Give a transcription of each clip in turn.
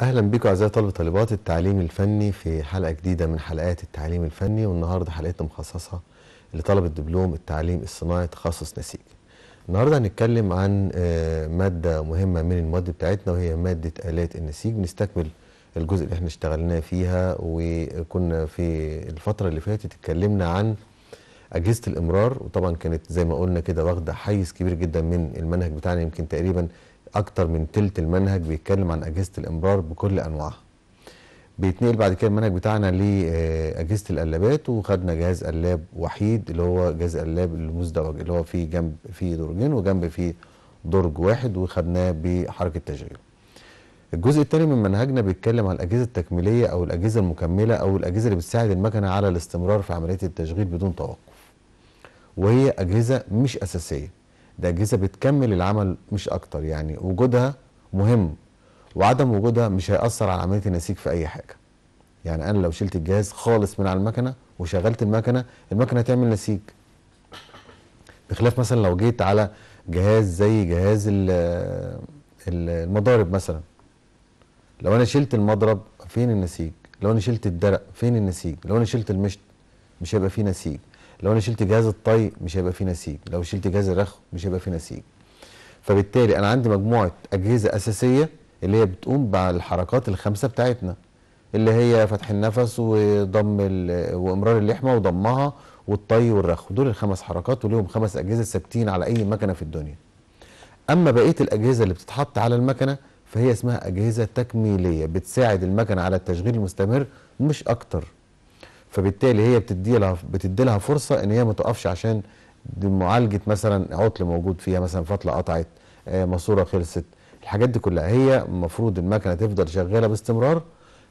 اهلا بكم اعزائي طلبه طالبات التعليم الفني في حلقه جديده من حلقات التعليم الفني والنهارده حلقتنا مخصصه لطلبه دبلوم التعليم الصناعي تخصص نسيج. النهارده هنتكلم عن آه، ماده مهمه من المواد بتاعتنا وهي ماده الات النسيج بنستكمل الجزء اللي احنا اشتغلناه فيها وكنا في الفتره اللي فاتت اتكلمنا عن اجهزه الامرار وطبعا كانت زي ما قلنا كده واخده حيز كبير جدا من المنهج بتاعنا يمكن تقريبا اكتر من تلت المنهج بيتكلم عن اجهزه الامرار بكل انواعها بيتنقل بعد كده المنهج بتاعنا لاجهزه آه، القلابات وخدنا جهاز قلاب وحيد اللي هو جهاز قلاب المزدوج اللي هو فيه جنب فيه درجين وجنب فيه درج واحد وخدناه بحركه تشغيل الجزء الثاني من منهجنا بيتكلم عن الاجهزه التكميليه او الاجهزه المكمله او الاجهزه اللي بتساعد المكنه على الاستمرار في عمليه التشغيل بدون توقف وهي اجهزه مش اساسيه ده اجهزه بتكمل العمل مش اكتر يعني وجودها مهم وعدم وجودها مش هياثر على عمليه النسيج في اي حاجه يعني انا لو شلت الجهاز خالص من على المكنه وشغلت المكنه المكنه هتعمل نسيج بخلاف مثلا لو جيت على جهاز زي جهاز المضارب مثلا لو انا شلت المضرب فين النسيج لو انا شلت الدرق فين النسيج لو انا شلت المشط مش هيبقى فيه نسيج لو انا شلت جهاز الطي مش هيبقى فيه نسيج لو شلت جهاز الرخو مش هيبقى فيه نسيج فبالتالي انا عندي مجموعه اجهزه اساسيه اللي هي بتقوم بالحركات الخمسه بتاعتنا اللي هي فتح النفس وضم وامرار اللحمه وضمها والطي والرخو دول الخمس حركات وليهم خمس اجهزه ثابتين على اي مكنه في الدنيا اما بقيه الاجهزه اللي بتتحط على المكنه فهي اسمها اجهزه تكميليه بتساعد المكنه على التشغيل المستمر مش اكتر فبالتالي هي بتدي لها بتدي لها فرصه ان هي ما تقفش عشان معالجه مثلا عطل موجود فيها مثلا فتله قطعت آه، ماسوره خلصت الحاجات دي كلها هي المفروض المكنه تفضل شغاله باستمرار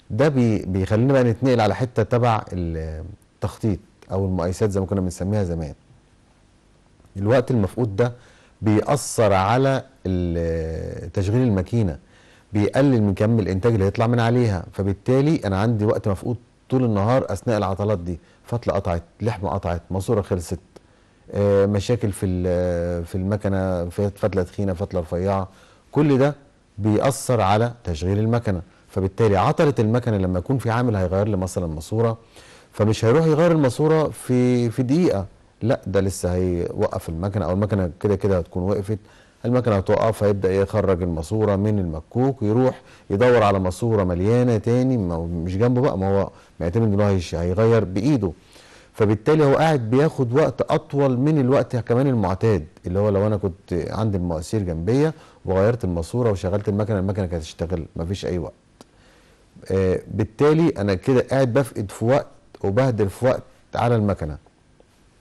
ده بي بيخلينا بقى نتنقل على حته تبع التخطيط او المقايسات زي ما كنا بنسميها زمان الوقت المفقود ده بيأثر على تشغيل الماكينه بيقلل من كم الانتاج اللي هيطلع من عليها فبالتالي انا عندي وقت مفقود طول النهار اثناء العضلات دي فتله قطعت لحمه قطعت ماسوره خلصت آه، مشاكل في في المكنه فتله تخينه فتله رفيعه كل ده بيأثر على تشغيل المكنه فبالتالي عطلت المكنه لما يكون في عامل هيغير لي مثلا ماسوره فمش هيروح يغير الماسوره في في دقيقه لا ده لسه هيوقف المكنه او المكنه كده كده هتكون وقفت المكنه هتقف هيبدا يخرج الماسوره من المكوك يروح يدور على ماسوره مليانه تاني ما مش جنبه بقى ما هو معتمد ان هو هيغير بايده فبالتالي هو قاعد بياخد وقت اطول من الوقت كمان المعتاد اللي هو لو انا كنت عندي المواسير جنبيه وغيرت الماسوره وشغلت المكنه المكنه كانت هتشتغل مفيش اي وقت آه بالتالي انا كده قاعد بفقد في وقت وبهدر في وقت على المكنه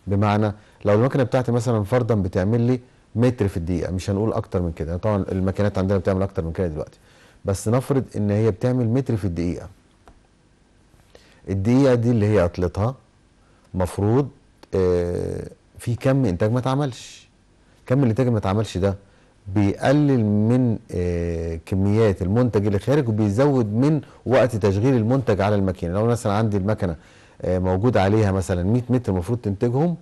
بمعنى لو المكنه بتاعتي مثلا فرضا بتعمل لي متر في الدقيقه مش هنقول اكتر من كده طبعا الماكينات عندنا بتعمل اكتر من كده دلوقتي بس نفرض ان هي بتعمل متر في الدقيقه الدقيقه دي اللي هي عطلتها مفروض آه، في كم انتاج ما اتعملش كم الانتاج ما اتعملش ده بيقلل من آه، كميات المنتج اللي خارج وبيزود من وقت تشغيل المنتج على الماكينه لو مثلا عندي المكنه آه، موجود عليها مثلا 100 متر المفروض تنتجهم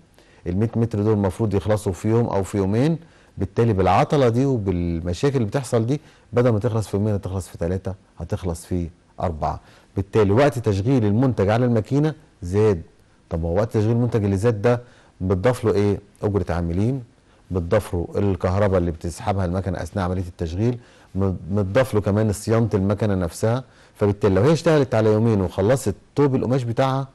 ال 100 متر دول المفروض يخلصوا في يوم او في يومين بالتالي بالعطله دي وبالمشاكل اللي بتحصل دي بدل ما تخلص في يومين هتخلص في ثلاثه هتخلص في اربعه بالتالي وقت تشغيل المنتج على الماكينه زاد طب هو وقت تشغيل المنتج اللي زاد ده بتضاف له ايه؟ اجره عاملين بتضاف له الكهرباء اللي بتسحبها المكنه اثناء عمليه التشغيل متضاف له كمان صيانه المكنه نفسها فبالتالي لو هي اشتغلت على يومين وخلصت طوب القماش بتاعها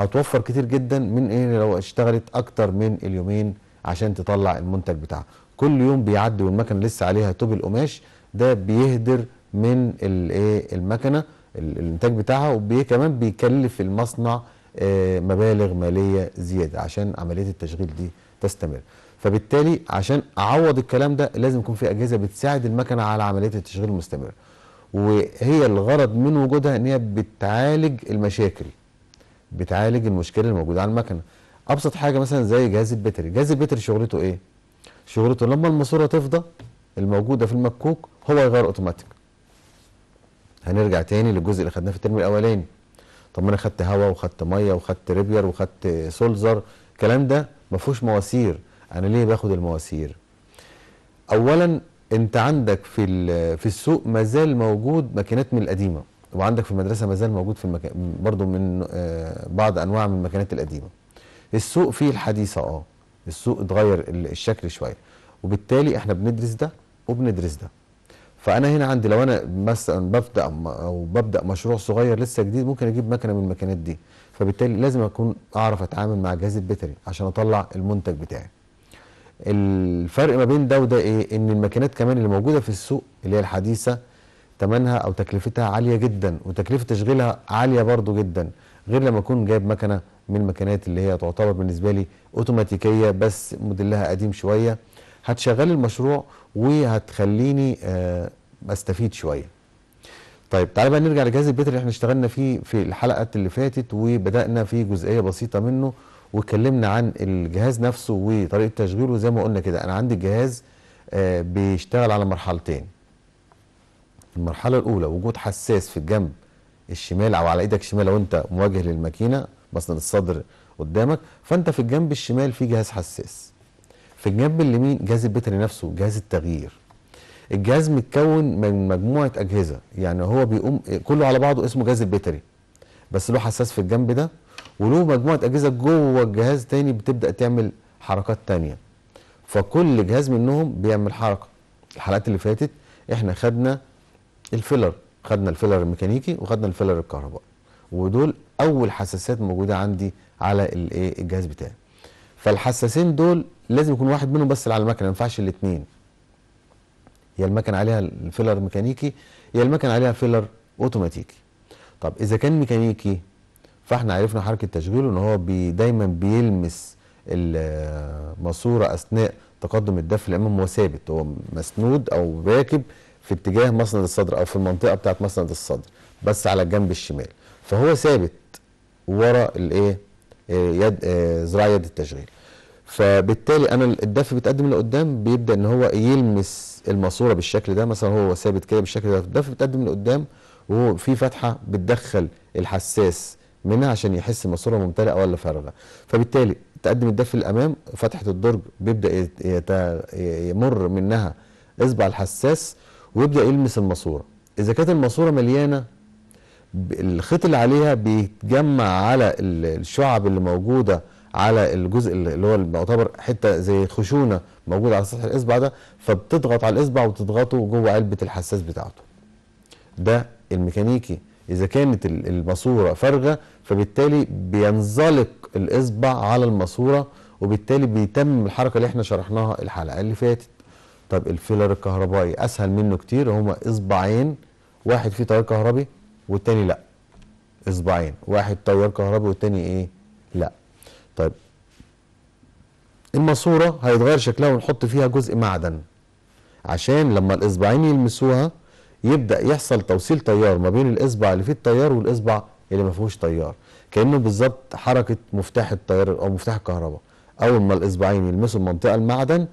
هتوفر كتير جدا من ايه لو اشتغلت اكتر من اليومين عشان تطلع المنتج بتاعها كل يوم بيعدي والمكنه لسه عليها توب القماش ده بيهدر من الايه المكنه الانتاج بتاعها وكمان بيكلف المصنع آه، مبالغ ماليه زياده عشان عمليه التشغيل دي تستمر فبالتالي عشان اعوض الكلام ده لازم يكون في اجهزه بتساعد المكنه على عمليه التشغيل المستمر وهي الغرض من وجودها ان هي بتعالج المشاكل بتعالج المشكله الموجوده على المكنه ابسط حاجه مثلا زي جهاز البتري جهاز البتري شغلته ايه شغلته لما الماسوره تفضى الموجوده في المكوك هو يغير اوتوماتيك هنرجع تاني للجزء اللي خدناه في الترم الاولاني طب ما انا خدت هواء وخدت ميه وخدت ريبير وخدت سولزر الكلام ده ما فيهوش مواسير انا ليه باخد المواسير اولا انت عندك في في السوق ما زال موجود ماكينات من القديمه وعندك في المدرسه ما زال موجود في المكان برضه من آه، بعض انواع من المكانات القديمه السوق فيه الحديثه اه السوق اتغير الشكل شويه وبالتالي احنا بندرس ده وبندرس ده فانا هنا عندي لو انا مثلا ببدا او ببدا مشروع صغير لسه جديد ممكن اجيب مكنه من المكنات دي فبالتالي لازم اكون اعرف اتعامل مع جهاز البتري عشان اطلع المنتج بتاعي الفرق ما بين ده وده ايه ان المكنات كمان اللي موجوده في السوق اللي هي الحديثه ثمنها او تكلفتها عاليه جدا وتكلفه تشغيلها عاليه برضو جدا غير لما اكون جايب مكنه من المكنات اللي هي تعتبر بالنسبه لي اوتوماتيكيه بس موديلها قديم شويه هتشغل المشروع وهتخليني آه، استفيد شويه طيب تعالى بقى نرجع لجهاز البيت اللي احنا اشتغلنا فيه في الحلقه اللي فاتت وبدانا في جزئيه بسيطه منه واتكلمنا عن الجهاز نفسه وطريقه تشغيله زي ما قلنا كده انا عندي الجهاز آه، بيشتغل على مرحلتين المرحله الاولى وجود حساس في الجنب الشمال او على ايدك الشمال لو انت مواجه للماكينه مثلا الصدر قدامك فانت في الجنب الشمال في جهاز حساس في الجنب اليمين جهاز البتري نفسه جهاز التغيير الجهاز متكون من مجموعه اجهزه يعني هو بيقوم كله على بعضه اسمه جهاز البتري بس له حساس في الجنب ده وله مجموعه اجهزه جوه الجهاز تاني بتبدا تعمل حركات تانية فكل جهاز منهم بيعمل حركه الحلقات اللي فاتت احنا خدنا الفيلر خدنا الفيلر الميكانيكي وخدنا الفيلر الكهربائي ودول اول حساسات موجوده عندي على الايه الجهاز بتاعي فالحساسين دول لازم يكون واحد منهم بس اللي على المكنه ما ينفعش الاثنين يا المكن عليها الفيلر ميكانيكي يا المكن عليها فيلر اوتوماتيكي طب اذا كان ميكانيكي فاحنا عرفنا حركه تشغيله ان هو بي دايما بيلمس الماسوره اثناء تقدم الدفع الامام هو ثابت هو مسنود او راكب في اتجاه مسند الصدر او في المنطقه بتاعه مسند الصدر بس على الجنب الشمال فهو ثابت ورا الايه آه، يد ذراع آه، يد التشغيل فبالتالي انا الدف بيتقدم لقدام بيبدا ان هو يلمس الماسوره بالشكل ده مثلا هو ثابت كده بالشكل ده الدف بيتقدم لقدام وهو في فتحه بتدخل الحساس منها عشان يحس الماسوره ممتلئه ولا فارغه فبالتالي تقدم الدف للامام فتحه الدرج بيبدا يمر منها اصبع الحساس ويبدا يلمس الماسوره اذا كانت الماسوره مليانه الخيط اللي عليها بيتجمع على الشعب اللي موجوده على الجزء اللي هو يعتبر حته زي خشونه موجوده على سطح الاصبع ده فبتضغط على الاصبع وتضغطه جوه علبه الحساس بتاعته. ده الميكانيكي اذا كانت الماسوره فارغه فبالتالي بينزلق الاصبع على الماسوره وبالتالي بيتم الحركه اللي احنا شرحناها الحلقه اللي فاتت. طب الفيلر الكهربائي اسهل منه كتير هما اصبعين واحد فيه تيار كهربي والتاني لا اصبعين واحد تيار كهربي والتاني ايه لا طيب الماسوره هيتغير شكلها ونحط فيها جزء معدن عشان لما الاصبعين يلمسوها يبدا يحصل توصيل تيار ما بين الاصبع اللي فيه التيار والاصبع اللي ما فيهوش تيار كانه بالظبط حركه مفتاح التيار او مفتاح الكهرباء اول ما الاصبعين يلمسوا المنطقه المعدن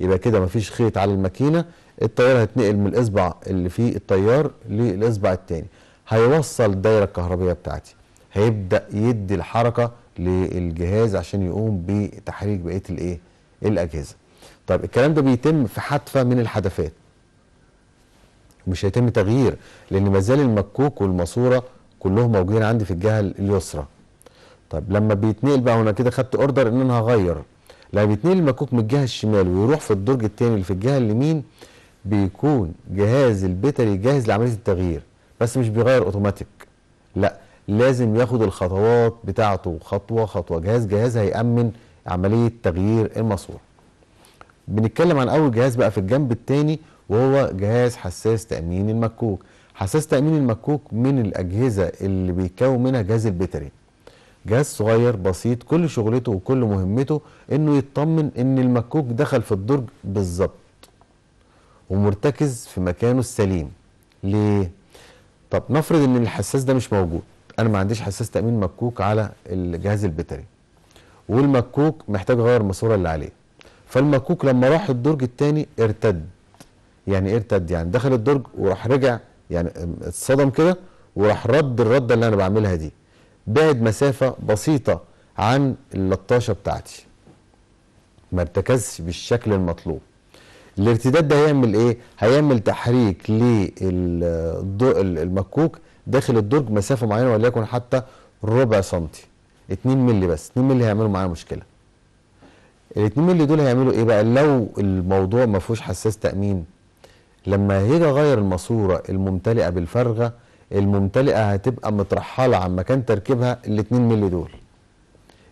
يبقى كده مفيش خيط على الماكينه التيار هتنقل من الاصبع اللي فيه التيار للاصبع الثاني هيوصل الدايره الكهربيه بتاعتي هيبدا يدي الحركه للجهاز عشان يقوم بتحريك بقيه الايه الاجهزه طيب الكلام ده بيتم في حدفه من الحدفات مش هيتم تغيير لان ما زال المكوك والماسوره كلهم موجودين عندي في الجهه اليسرى طيب لما بيتنقل بقى هنا كده خدت اوردر ان انا هغير لما بيتنقل المكوك من الجهه الشمال ويروح في الدرج الثاني اللي في الجهه اليمين بيكون جهاز البيتري جاهز لعمليه التغيير بس مش بيغير اوتوماتيك لا لازم ياخد الخطوات بتاعته خطوه خطوه جهاز جهاز هيامن عمليه تغيير الماسوره بنتكلم عن اول جهاز بقى في الجنب الثاني وهو جهاز حساس تامين المكوك حساس تامين المكوك من الاجهزه اللي بيكون منها جهاز البيتري جهاز صغير بسيط كل شغلته وكل مهمته انه يطمن ان المكوك دخل في الدرج بالظبط ومرتكز في مكانه السليم ليه طب نفرض ان الحساس ده مش موجود انا ما عنديش حساس تامين مكوك على الجهاز البتري والمكوك محتاج اغير الماسوره اللي عليه فالمكوك لما راح الدرج الثاني ارتد يعني ايه ارتد يعني دخل الدرج وراح رجع يعني اتصدم كده وراح رد الرده اللي انا بعملها دي بعد مسافة بسيطة عن اللطاشة بتاعتي ما ارتكزش بالشكل المطلوب الارتداد ده هيعمل ايه هيعمل تحريك للضوء المكوك داخل الدرج مسافه معينه وليكن حتى ربع سنتي 2 مللي بس 2 مللي هيعملوا معايا مشكله ال 2 مللي دول هيعملوا ايه بقى لو الموضوع ما فيهوش حساس تامين لما هيجي اغير الماسوره الممتلئه بالفرغه الممتلئه هتبقى مترحله عن مكان تركيبها ال 2 مللي دول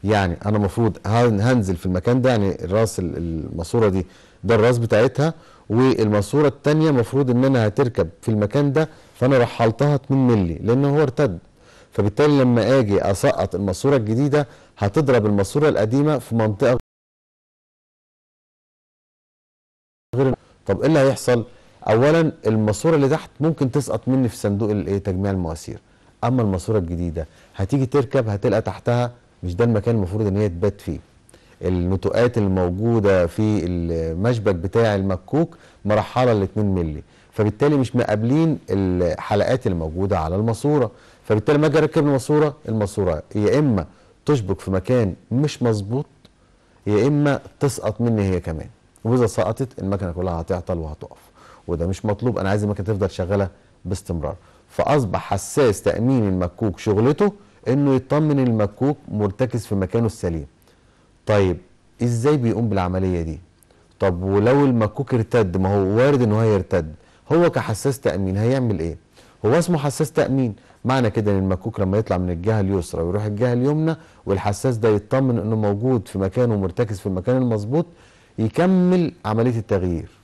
يعني انا المفروض هنزل في المكان ده يعني الراس الماسوره دي ده الراس بتاعتها والماسوره الثانيه المفروض ان انا هتركب في المكان ده فانا رحلتها 2 مللي لان هو ارتد فبالتالي لما اجي اسقط الماسوره الجديده هتضرب الماسوره القديمه في منطقه غير طب ايه اللي هيحصل؟ اولا الماسوره اللي تحت ممكن تسقط مني في صندوق الايه تجميع المواسير اما الماسوره الجديده هتيجي تركب هتلقى تحتها مش ده المكان المفروض ان هي تبات فيه النتوءات الموجوده في المشبك بتاع المكوك مرحله ل 2 مللي فبالتالي مش مقابلين الحلقات اللي موجوده على الماسوره فبالتالي لما اجي اركب الماسوره الماسوره يا اما تشبك في مكان مش مظبوط يا اما تسقط مني هي كمان واذا سقطت المكنه كلها هتعطل وهتقف وده مش مطلوب انا عايز المكنه تفضل شغاله باستمرار فاصبح حساس تامين المكوك شغلته انه يطمن المكوك مرتكز في مكانه السليم طيب ازاي بيقوم بالعمليه دي طب ولو المكوك ارتد ما هو وارد ان هو هيرتد هو كحساس تامين هيعمل ايه هو اسمه حساس تامين معنى كده ان المكوك لما يطلع من الجهه اليسرى ويروح الجهه اليمنى والحساس ده يطمن انه موجود في مكانه مرتكز في المكان المظبوط يكمل عمليه التغيير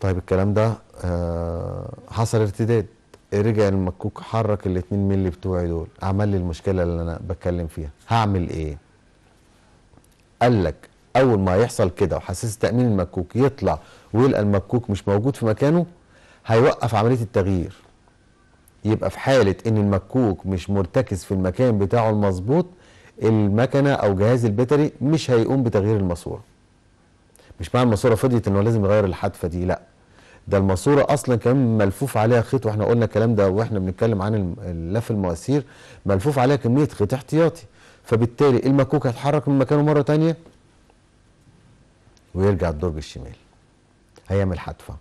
طيب الكلام ده آه، حصل ارتداد رجع المكوك حرك ال 2 مللي بتوعي دول عمل لي المشكله اللي انا بتكلم فيها هعمل ايه قال لك اول ما يحصل كده وحساس تامين المكوك يطلع ويلقى المكوك مش موجود في مكانه هيوقف عمليه التغيير يبقى في حاله ان المكوك مش مرتكز في المكان بتاعه المظبوط المكنه او جهاز البتري مش هيقوم بتغيير الماسوره مش معنى الماسوره فضيت ان هو لازم يغير الحدفه دي لا ده الماسوره اصلا كمان ملفوف عليها خيط واحنا قلنا الكلام ده واحنا بنتكلم عن لف المواسير ملفوف عليها كميه خيط احتياطي فبالتالي المكوك هيتحرك من مكانه مره ثانيه ويرجع الدرج الشمال هيعمل حدفه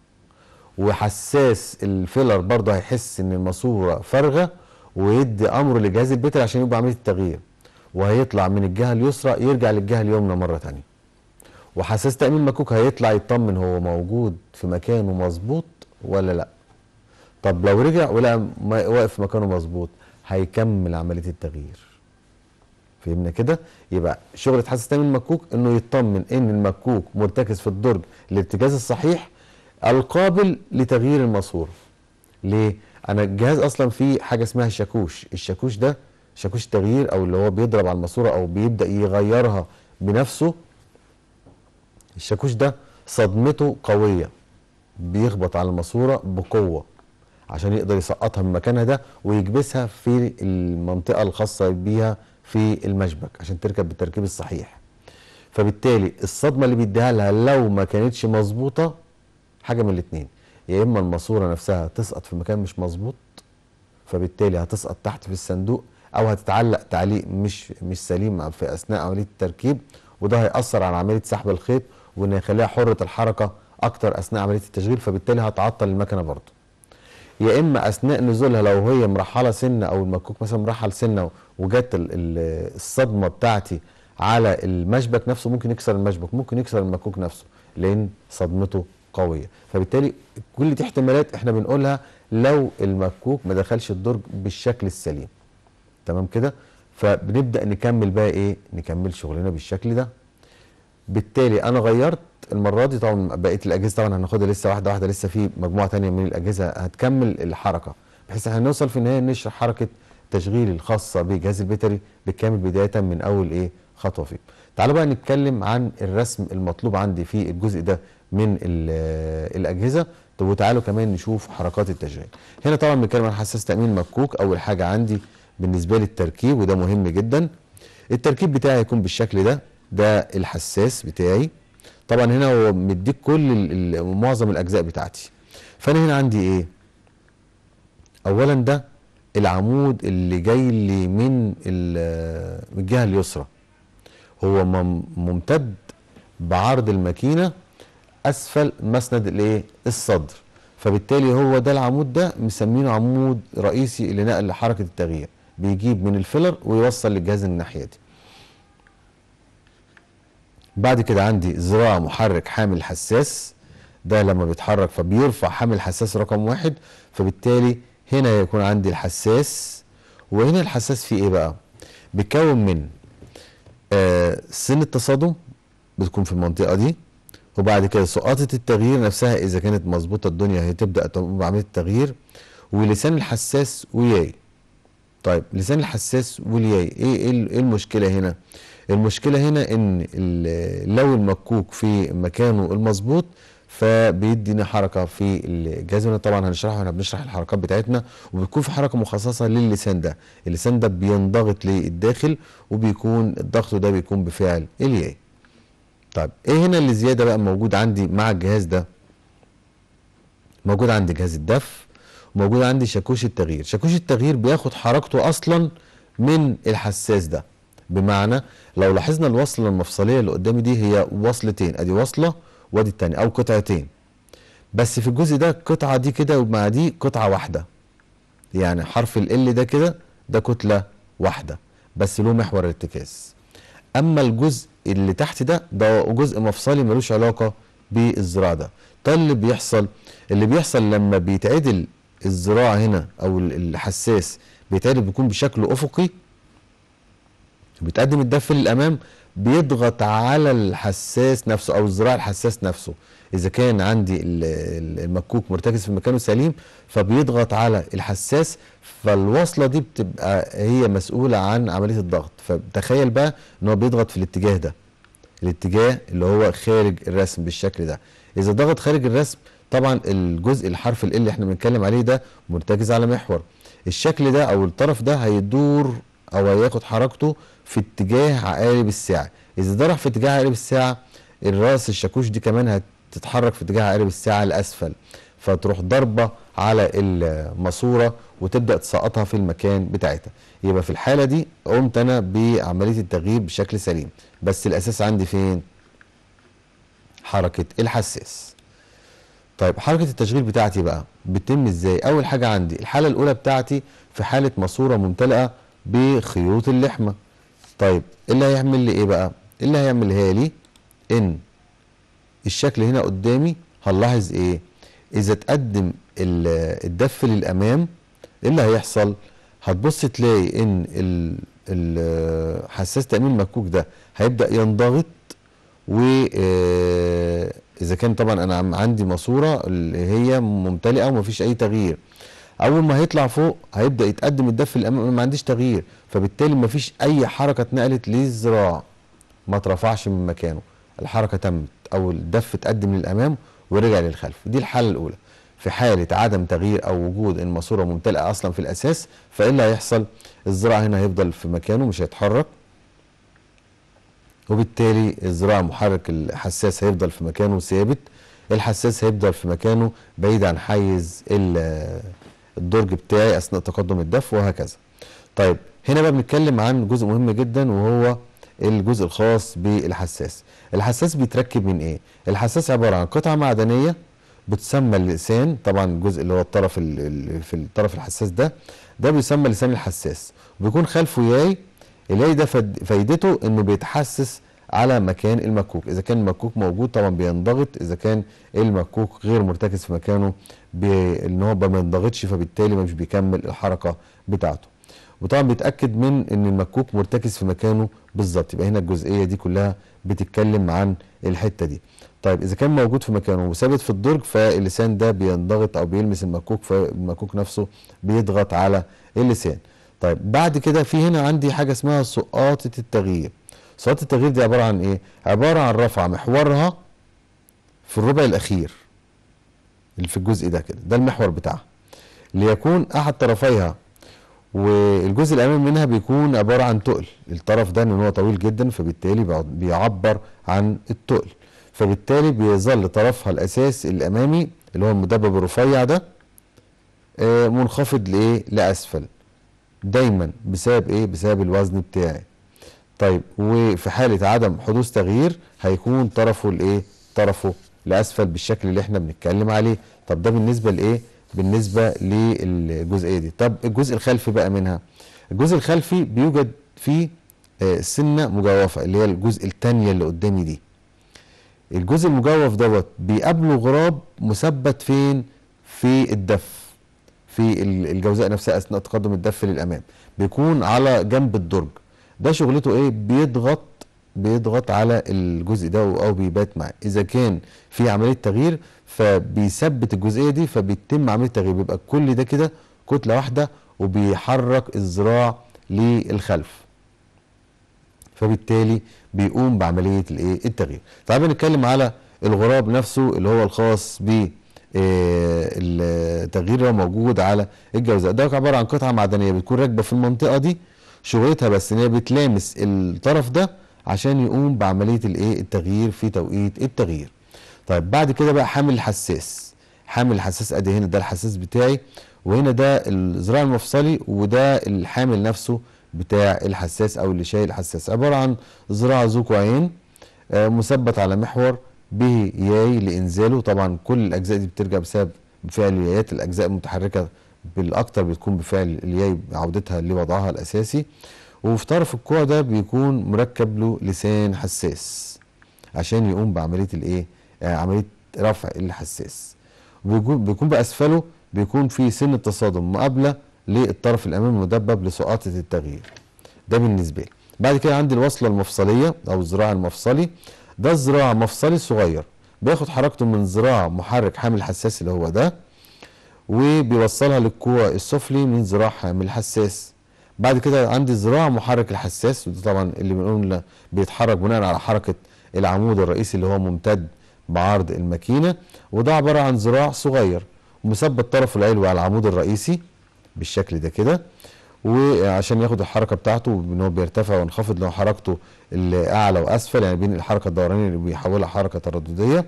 وحساس الفيلر برضه هيحس ان الماسوره فارغه ويدي امر لجهاز البتر عشان يبقى عمليه التغيير وهيطلع من الجهه اليسرى يرجع للجهه اليمنى مره ثانيه وحساس تامين مكوك هيطلع يطمن هو موجود في مكانه مظبوط ولا لا طب لو رجع ولا واقف مكانه مظبوط هيكمل عمليه التغيير فهمنا كده يبقى شغلة حساس تامين المكوك انه يطمن ان المكوك مرتكز في الدرج الارتكاز الصحيح القابل لتغيير الماسوره ليه انا الجهاز اصلا فيه حاجه اسمها الشاكوش الشاكوش ده شاكوش التغيير او اللي هو بيضرب على الماسوره او بيبدا يغيرها بنفسه الشاكوش ده صدمته قويه بيخبط على الماسوره بقوه عشان يقدر يسقطها من مكانها ده ويكبسها في المنطقه الخاصه بيها في المشبك عشان تركب بالتركيب الصحيح فبالتالي الصدمه اللي بيديها لها لو ما كانتش مظبوطه حاجه من الاتنين يا اما الماسوره نفسها تسقط في مكان مش مظبوط فبالتالي هتسقط تحت في الصندوق او هتتعلق تعليق مش مش سليم في اثناء عمليه التركيب وده هيأثر على عمليه سحب الخيط ونخليها حرة الحركة أكتر أثناء عملية التشغيل فبالتالي هتعطل المكنة برضه. يا إما أثناء نزولها لو هي مرحلة سنة أو المكوك مثلا مرحل سنة وجت الصدمة بتاعتي على المشبك نفسه ممكن يكسر المشبك ممكن يكسر المكوك نفسه لأن صدمته قوية فبالتالي كل دي احتمالات احنا بنقولها لو المكوك ما دخلش الدرج بالشكل السليم تمام كده فبنبدأ نكمل بقى ايه نكمل شغلنا بالشكل ده بالتالي انا غيرت المره دي طبعا بقيه الاجهزه طبعا هناخدها لسه واحده واحده لسه في مجموعه ثانيه من الاجهزه هتكمل الحركه بحيث احنا نوصل في النهايه نشرح حركه تشغيل الخاصه بجهاز البيتري بالكامل بدايه من اول ايه خطوه فيه. تعالوا بقى نتكلم عن الرسم المطلوب عندي في الجزء ده من الاجهزه طب وتعالوا كمان نشوف حركات التشغيل. هنا طبعا بنتكلم عن حساس تامين مكوك اول حاجه عندي بالنسبه للتركيب وده مهم جدا. التركيب بتاعي هيكون بالشكل ده ده الحساس بتاعي طبعا هنا هو مديك كل معظم الاجزاء بتاعتي فانا هنا عندي ايه اولا ده العمود اللي جاي لي من الجهه اليسرى هو ممتد بعرض الماكينه اسفل مسند الايه الصدر فبالتالي هو ده العمود ده مسمينه عمود رئيسي لنقل حركه التغيير بيجيب من الفيلر ويوصل للجهاز الناحيه دي بعد كده عندي زراعة محرك حامل حساس ده لما بيتحرك فبيرفع حامل حساس رقم واحد فبالتالي هنا هيكون عندي الحساس وهنا الحساس فيه ايه بقى بيتكون من آه سن التصادم بتكون في المنطقة دي وبعد كده سقاطة التغيير نفسها إذا كانت مظبوطة الدنيا هتبدأ تقوم بعملية التغيير ولسان الحساس وياي طيب لسان الحساس والياي إيه, إيه, إيه المشكلة هنا؟ المشكله هنا ان لو المكوك في مكانه المظبوط فبيدينا حركه في الجهاز طبعا هنشرحه احنا بنشرح الحركات بتاعتنا وبتكون في حركه مخصصه للسان ده اللسان ده بينضغط للداخل وبيكون الضغط ده بيكون بفعل الياء طيب ايه هنا اللي زياده بقى موجود عندي مع الجهاز ده موجود عندي جهاز الدف وموجود عندي شاكوش التغيير شاكوش التغيير بياخد حركته اصلا من الحساس ده بمعنى لو لاحظنا الوصلة المفصلية اللي قدامي دي هي وصلتين ادي وصلة وادي التانية او قطعتين بس في الجزء ده قطعة دي كده ومع دي قطعة واحدة يعني حرف ال ده كده ده كتلة واحدة بس له محور ارتكاز اما الجزء اللي تحت ده ده جزء مفصلي ملوش علاقة بالزراع ده ده اللي بيحصل اللي بيحصل لما بيتعدل الزراعة هنا او الحساس بيتعدل بيكون بشكل افقي بتقدم الدف للامام بيضغط على الحساس نفسه او الذراع الحساس نفسه اذا كان عندي المكوك مرتكز في مكانه سليم فبيضغط على الحساس فالوصله دي بتبقى هي مسؤوله عن عمليه الضغط فتخيل بقى ان هو بيضغط في الاتجاه ده الاتجاه اللي هو خارج الرسم بالشكل ده اذا ضغط خارج الرسم طبعا الجزء الحرف ال اللي احنا بنتكلم عليه ده مرتكز على محور الشكل ده او الطرف ده هيدور او هياخد حركته في اتجاه عقارب الساعة إذا ده راح في اتجاه عقارب الساعة الراس الشاكوش دي كمان هتتحرك في اتجاه عقارب الساعة لأسفل فتروح ضربة على الماسورة وتبدأ تسقطها في المكان بتاعتها يبقى في الحالة دي قمت أنا بعملية التغييب بشكل سليم بس الأساس عندي فين؟ حركة الحساس طيب حركة التشغيل بتاعتي بقى بتتم ازاي؟ أول حاجة عندي الحالة الأولى بتاعتي في حالة ماسورة ممتلئة بخيوط اللحمة طيب اللي هيعمل لي ايه بقى اللي هيعملها لي ان الشكل هنا قدامي هنلاحظ ايه اذا تقدم الدف للامام ايه اللي هيحصل هتبص تلاقي ان حساس تامين المكوك ده هيبدا ينضغط و آه، اذا كان طبعا انا عندي ماسوره اللي هي ممتلئه ومفيش اي تغيير اول ما هيطلع فوق هيبدا يتقدم الدف الامامي ما عنديش تغيير فبالتالي ما فيش اي حركه اتنقلت للذراع ما اترفعش من مكانه الحركه تمت او الدف اتقدم للامام ورجع للخلف دي الحاله الاولى في حاله عدم تغيير او وجود الماسوره ممتلئه اصلا في الاساس فايه اللي هيحصل الذراع هنا هيفضل في مكانه مش هيتحرك وبالتالي الذراع محرك الحساس هيفضل في مكانه ثابت الحساس هيفضل في مكانه بعيد عن حيز ال الدرج بتاعي اثناء تقدم الدف وهكذا طيب هنا بقى بنتكلم عن جزء مهم جدا وهو الجزء الخاص بالحساس الحساس بيتركب من ايه الحساس عباره عن قطعه معدنيه بتسمى اللسان طبعا الجزء اللي هو الطرف في الطرف الحساس ده ده بيسمى لسان الحساس وبيكون خلفه ياي الياي ده فايدته انه بيتحسس على مكان المكوك اذا كان المكوك موجود طبعا بينضغط اذا كان المكوك غير مرتكز في مكانه بان هو ما بينضغطش فبالتالي مش بيكمل الحركه بتاعته وطبعا بيتاكد من ان المكوك مرتكز في مكانه بالظبط يبقى هنا الجزئيه دي كلها بتتكلم عن الحته دي طيب اذا كان موجود في مكانه وثابت في الدرج فاللسان ده بينضغط او بيلمس المكوك فالمكوك نفسه بيضغط على اللسان طيب بعد كده في هنا عندي حاجه اسمها سقاطه التغيير صلاه التغيير دي عباره عن ايه عباره عن رفعه محورها في الربع الاخير اللي في الجزء ده كده ده المحور بتاعها ليكون احد طرفيها والجزء الامامي منها بيكون عباره عن تقل الطرف ده ان هو طويل جدا فبالتالي بيعبر عن التقل فبالتالي بيظل طرفها الاساس الامامي اللي هو المدبب الرفيع ده آه، منخفض لايه لاسفل دايما بسبب ايه بسبب الوزن بتاعي طيب وفي حاله عدم حدوث تغيير هيكون طرفه الايه طرفه لاسفل بالشكل اللي احنا بنتكلم عليه طب ده بالنسبه لايه بالنسبه للجزئيه دي طب الجزء الخلفي بقى منها الجزء الخلفي بيوجد فيه آه، سنه مجوفه اللي هي الجزء الثانيه اللي قدامي دي الجزء المجوف دوت بيقابله غراب مثبت فين في الدف في الجوزاء نفسها اثناء تقدم الدف للامام بيكون على جنب الدرج ده شغلته ايه بيضغط بيضغط على الجزء ده او بيبات معاه اذا كان في عمليه تغيير فبيثبت الجزئيه دي فبيتم عمليه تغيير بيبقى كل ده كده كتله واحده وبيحرك الذراع للخلف فبالتالي بيقوم بعمليه الايه التغيير تعالى نتكلم على الغراب نفسه اللي هو الخاص ب آه، التغيير لو موجود على الجوزاء ده عباره عن قطعه معدنيه بتكون راكبه في المنطقه دي شغلتها بس ان هي بتلامس الطرف ده عشان يقوم بعمليه الايه التغيير في توقيت التغيير طيب بعد كده بقى حامل الحساس حامل الحساس ادي هنا ده الحساس بتاعي وهنا ده الزراع المفصلي وده الحامل نفسه بتاع الحساس او اللي شايل الحساس عباره عن زراع ذو كوعين آه، مثبت على محور به ياي لانزاله طبعا كل الاجزاء دي بترجع بسبب فعليات الاجزاء المتحركه بالاكتر بتكون بفعل الياء عودتها لوضعها الاساسي وفي طرف الكوع ده بيكون مركب له لسان حساس عشان يقوم بعمليه الايه آه عمليه رفع الحساس بيكون باسفله بيكون في سن التصادم مقابله للطرف الامامي المدبب لسقاطه التغيير ده بالنسبه لي بعد كده عندي الوصله المفصليه او الذراع المفصلي ده الذراع المفصلي الصغير بياخد حركته من ذراع محرك حامل حساس اللي هو ده وبيوصلها للكوع السفلي من ذراعها من الحساس بعد كده عندي ذراع محرك الحساس وده طبعا اللي بنقول بيتحرك بناء على حركه العمود الرئيسي اللي هو ممتد بعرض الماكينه وده عباره عن ذراع صغير مثبت طرفه العلوي على العمود الرئيسي بالشكل ده كده وعشان ياخد الحركه بتاعته ان هو بيرتفع وينخفض لو حركته الاعلى واسفل يعني بين الحركه الدورانيه اللي بيحولها حركه تردديه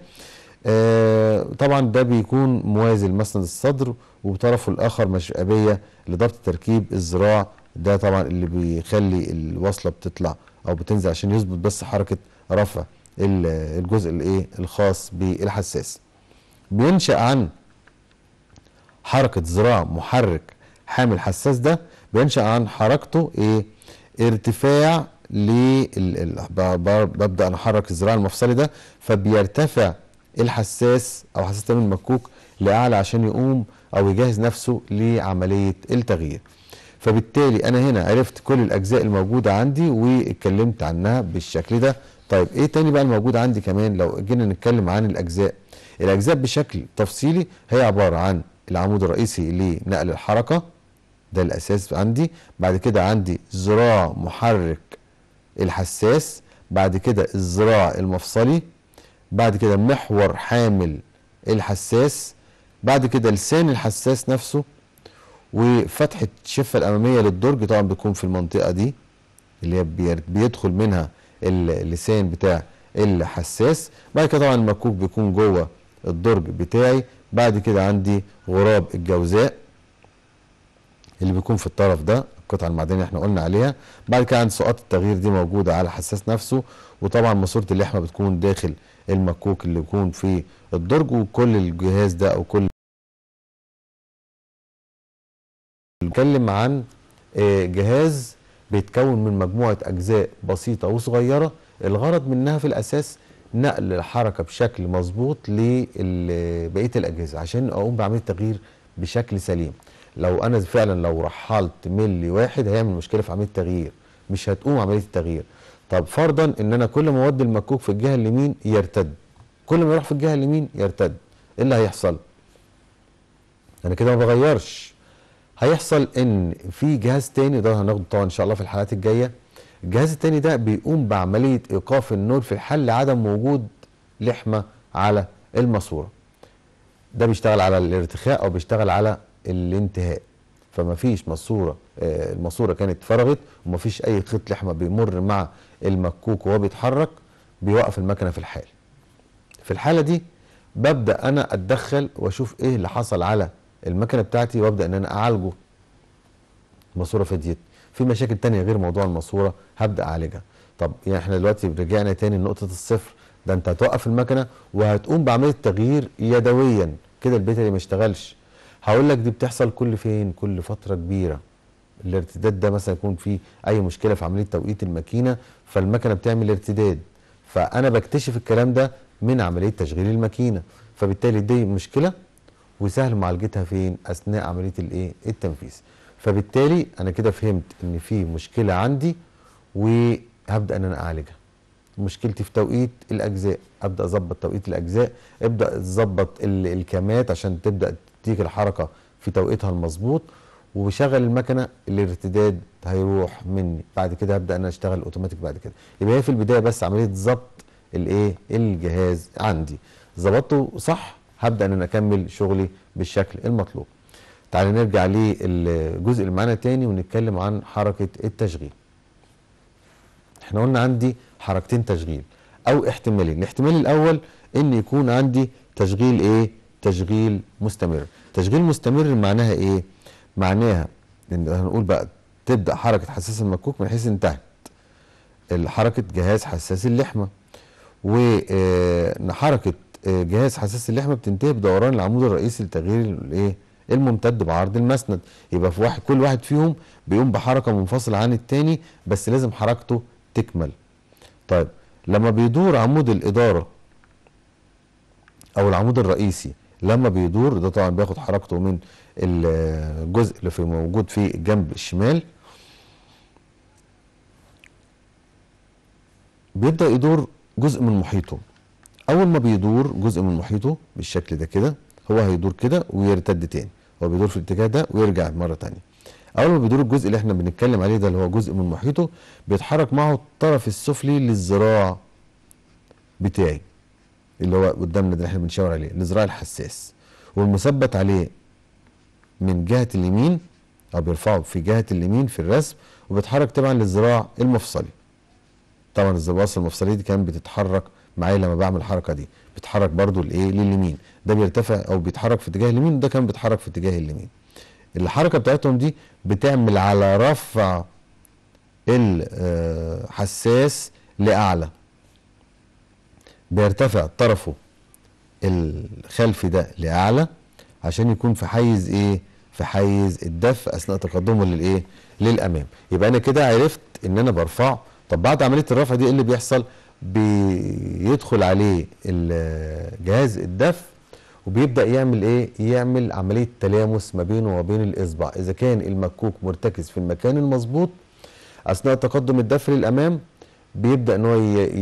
آه، طبعا ده بيكون موازي لمسند الصدر وبطرفه الاخر مشقبيه لضبط تركيب الذراع ده طبعا اللي بيخلي الوصله بتطلع او بتنزل عشان يظبط بس حركه رفع الجزء الايه الخاص بالحساس بينشا عن حركه ذراع محرك حامل حساس ده بينشا عن حركته ايه ارتفاع ل ببدا انا احرك الذراع المفصلي ده فبيرتفع الحساس او حساس تمام المكوك لاعلى عشان يقوم او يجهز نفسه لعمليه التغيير فبالتالي انا هنا عرفت كل الاجزاء الموجوده عندي واتكلمت عنها بالشكل ده طيب ايه تاني بقى الموجود عندي كمان لو جينا نتكلم عن الاجزاء الاجزاء بشكل تفصيلي هي عباره عن العمود الرئيسي لنقل الحركه ده الاساس عندي بعد كده عندي زراع محرك الحساس بعد كده الذراع المفصلي بعد كده محور حامل الحساس بعد كده لسان الحساس نفسه وفتحة الشفة الأمامية للدرج طبعا بيكون في المنطقة دي اللي هي بيدخل منها اللسان بتاع الحساس بعد كده طبعا المكوك بيكون جوه الدرج بتاعي بعد كده عندي غراب الجوزاء اللي بيكون في الطرف ده القطعة المعدنية اللي احنا قلنا عليها بعد كده عند سقاط التغيير دي موجودة على الحساس نفسه وطبعا ماسورة اللحمة بتكون داخل المكوك اللي بيكون في الدرج وكل الجهاز ده او كل بنتكلم عن آه، جهاز بيتكون من مجموعة أجزاء بسيطة وصغيرة الغرض منها في الأساس نقل الحركة بشكل مظبوط لبقية الأجهزة عشان أقوم بعملية تغيير بشكل سليم لو أنا فعلا لو رحلت ملي واحد هيعمل مشكلة في عملية التغيير مش هتقوم عملية التغيير طب فرضا ان انا كل ما اودي المكوك في الجهه اليمين يرتد كل ما يروح في الجهه اليمين يرتد ايه اللي هيحصل انا كده ما بغيرش هيحصل ان في جهاز تاني ده هناخده طبعا ان شاء الله في الحلقات الجايه الجهاز التاني ده بيقوم بعمليه ايقاف النور في حل عدم وجود لحمه على الماسوره ده بيشتغل على الارتخاء او بيشتغل على الانتهاء فما فيش ماسوره آه، الماسوره كانت فرغت وما فيش اي خيط لحمه بيمر مع المكوك وهو بيتحرك بيوقف المكنه في الحال في الحاله دي ببدا انا اتدخل واشوف ايه اللي حصل على المكنه بتاعتي وابدا ان انا اعالجه الماسوره فديت في مشاكل تانية غير موضوع الماسوره هبدا اعالجها طب يعني احنا دلوقتي رجعنا تاني لنقطه الصفر ده انت هتوقف المكنه وهتقوم بعمليه تغيير يدويا كده البيتري ما اشتغلش هقول لك دي بتحصل كل فين كل فتره كبيره الارتداد ده مثلا يكون فيه اي مشكله في عمليه توقيت الماكينه فالمكنه بتعمل ارتداد فانا بكتشف الكلام ده من عمليه تشغيل الماكينه فبالتالي دي مشكله وسهل معالجتها فين اثناء عمليه الايه التنفيذ فبالتالي انا كده فهمت ان في مشكله عندي وهبدا ان انا اعالجها مشكلتي في توقيت الاجزاء ابدا اظبط توقيت الاجزاء ابدا تظبط الكمات عشان تبدا تيجي الحركه في توقيتها المظبوط وبشغل المكنه الارتداد هيروح مني بعد كده هبدا انا اشتغل اوتوماتيك بعد كده يبقى هي في البدايه بس عمليه ظبط الايه الجهاز عندي ظبطته صح هبدا ان انا اكمل شغلي بالشكل المطلوب تعالى نرجع للجزء اللي معانا تاني ونتكلم عن حركه التشغيل احنا قلنا عندي حركتين تشغيل او احتمالين الاحتمال الاول ان يكون عندي تشغيل ايه تشغيل مستمر تشغيل مستمر معناها ايه معناها ان هنقول بقى تبدا حركه حساس المكوك من حيث انتهت حركه جهاز حساس اللحمه وحركه آه، آه، جهاز حساس اللحمه بتنتهي بدوران العمود الرئيسي لتغيير الايه الممتد بعرض المسند يبقى في واحد كل واحد فيهم بيقوم بحركه منفصله عن الثاني بس لازم حركته تكمل طيب لما بيدور عمود الاداره او العمود الرئيسي لما بيدور ده طبعا بياخد حركته من الجزء اللي في موجود في الجنب الشمال بيبدأ يدور جزء من محيطه أول ما بيدور جزء من محيطه بالشكل ده كده هو هيدور كده ويرتد تاني هو بيدور في الاتجاه ده ويرجع مرة تانية أول ما بيدور الجزء اللي احنا بنتكلم عليه ده اللي هو جزء من محيطه بيتحرك معه الطرف السفلي للذراع بتاعي اللي هو قدامنا ده احنا بنشاور عليه الذراع الحساس والمثبت عليه من جهه اليمين او بيرفعه في جهه اليمين في الرسم وبيتحرك تبعا للذراع المفصلي طبعا الزباص المفصلي دي كان بتتحرك معايا لما بعمل الحركه دي بتحرك برضو الايه لليمين ده بيرتفع او بيتحرك في اتجاه اليمين وده كان بيتحرك في اتجاه اليمين الحركه بتاعتهم دي بتعمل على رفع الحساس آه، لاعلى بيرتفع طرفه الخلفي ده لأعلى عشان يكون في حيز إيه؟ في حيز الدفع أثناء تقدمه للإيه؟ للأمام يبقى أنا كده عرفت إن أنا برفعه طب بعد عملية الرفع دي إيه اللي بيحصل؟ بيدخل عليه جهاز الدفع وبيبدا يعمل ايه يعمل عمليه تلامس ما بينه وبين الاصبع اذا كان المكوك مرتكز في المكان المظبوط اثناء تقدم الدفع للامام بيبدا ان هو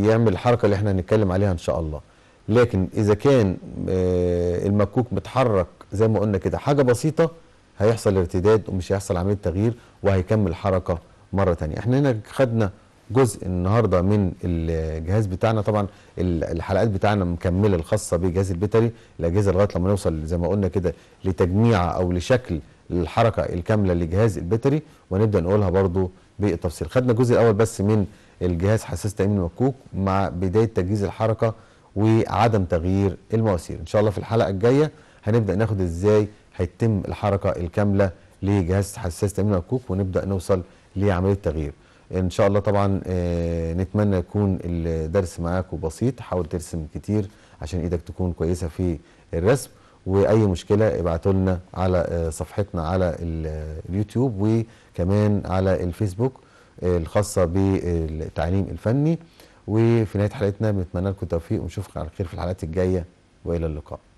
يعمل الحركه اللي احنا هنتكلم عليها ان شاء الله لكن اذا كان آه، المكوك متحرك زي ما قلنا كده حاجه بسيطه هيحصل ارتداد ومش هيحصل عمليه تغيير وهيكمل حركه مره ثانيه احنا هنا خدنا جزء النهارده من الجهاز بتاعنا طبعا الحلقات بتاعنا مكمله الخاصه بجهاز البيتري الاجهزه لغايه لما نوصل زي ما قلنا كده لتجميع او لشكل الحركه الكامله لجهاز البيتري ونبدا نقولها برضو بالتفصيل خدنا الجزء الاول بس من الجهاز حساس تأمين المكوك مع بداية تجهيز الحركة وعدم تغيير المواسير إن شاء الله في الحلقة الجاية هنبدأ ناخد إزاي هيتم الحركة الكاملة لجهاز حساس تأمين المكوك ونبدأ نوصل لعملية التغيير ان شاء الله طبعا آه، نتمنى يكون الدرس معاكم بسيط حاول ترسم كتير عشان ايدك تكون كويسه في الرسم واي مشكله ابعتوا لنا على آه، صفحتنا على آه، اليوتيوب وكمان على الفيسبوك الخاصة بالتعليم الفني وفي نهاية حلقتنا بنتمنى لكم التوفيق ونشوفكم على خير في الحلقات الجاية وإلى اللقاء